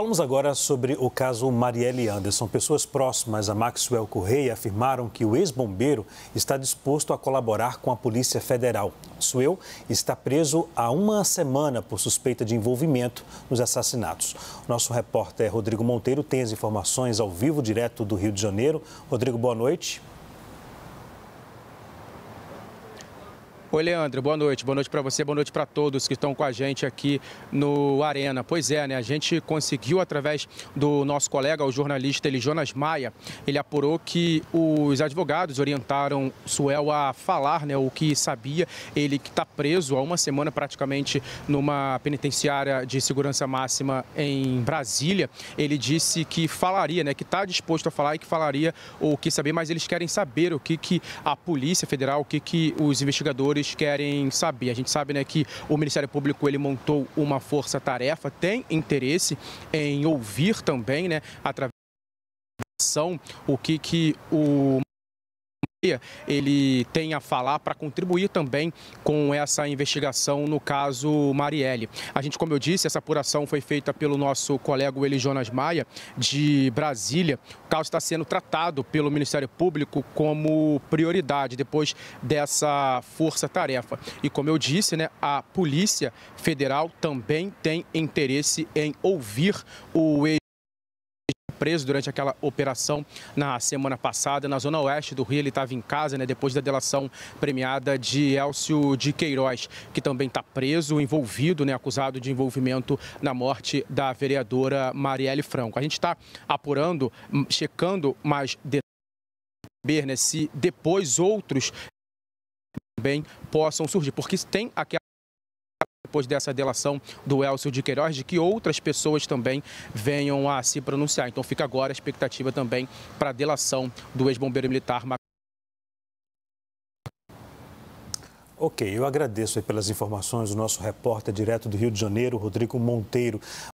Falamos agora sobre o caso Marielle Anderson. Pessoas próximas a Maxwell Correia afirmaram que o ex-bombeiro está disposto a colaborar com a Polícia Federal. Suel está preso há uma semana por suspeita de envolvimento nos assassinatos. Nosso repórter Rodrigo Monteiro tem as informações ao vivo, direto do Rio de Janeiro. Rodrigo, boa noite. Oi, Leandro, boa noite. Boa noite para você, boa noite para todos que estão com a gente aqui no Arena. Pois é, né? A gente conseguiu, através do nosso colega, o jornalista ele, Jonas Maia, ele apurou que os advogados orientaram Suel a falar né, o que sabia. Ele que está preso há uma semana praticamente numa penitenciária de segurança máxima em Brasília. Ele disse que falaria, né? Que está disposto a falar e que falaria o que saber, mas eles querem saber o que, que a Polícia Federal, o que, que os investigadores eles querem saber. A gente sabe né, que o Ministério Público ele montou uma força-tarefa, tem interesse em ouvir também, né, através da ação, o que, que o ele tem a falar para contribuir também com essa investigação no caso Marielle. A gente, como eu disse, essa apuração foi feita pelo nosso colega Eli Jonas Maia, de Brasília. O caso está sendo tratado pelo Ministério Público como prioridade depois dessa força-tarefa. E como eu disse, né, a Polícia Federal também tem interesse em ouvir o Eli preso durante aquela operação na semana passada na zona oeste do Rio. Ele estava em casa, né, depois da delação premiada de Elcio de Queiroz, que também está preso, envolvido, né, acusado de envolvimento na morte da vereadora Marielle Franco. A gente está apurando, checando mais detalhes, né, se depois outros também possam surgir, porque tem aquela depois dessa delação do Elcio de Queiroz, de que outras pessoas também venham a se pronunciar. Então fica agora a expectativa também para a delação do ex-bombeiro militar Ok, eu agradeço pelas informações o nosso repórter direto do Rio de Janeiro, Rodrigo Monteiro.